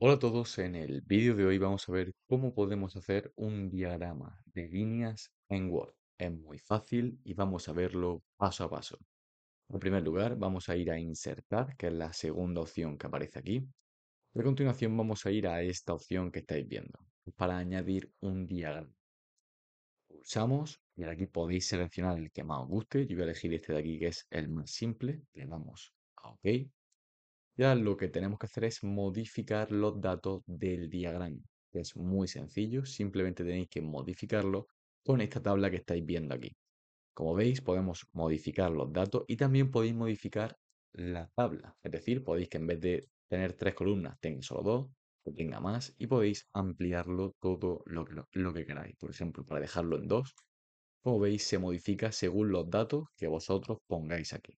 Hola a todos, en el vídeo de hoy vamos a ver cómo podemos hacer un diagrama de líneas en Word. Es muy fácil y vamos a verlo paso a paso. En primer lugar vamos a ir a insertar, que es la segunda opción que aparece aquí. de a continuación vamos a ir a esta opción que estáis viendo, para añadir un diagrama. Pulsamos y aquí podéis seleccionar el que más os guste. Yo voy a elegir este de aquí que es el más simple. Le damos a OK. Ya lo que tenemos que hacer es modificar los datos del diagrama. es muy sencillo, simplemente tenéis que modificarlo con esta tabla que estáis viendo aquí. Como veis, podemos modificar los datos y también podéis modificar la tabla. Es decir, podéis que en vez de tener tres columnas, tengáis solo dos, que tenga más y podéis ampliarlo todo lo, lo que queráis. Por ejemplo, para dejarlo en dos, como veis, se modifica según los datos que vosotros pongáis aquí.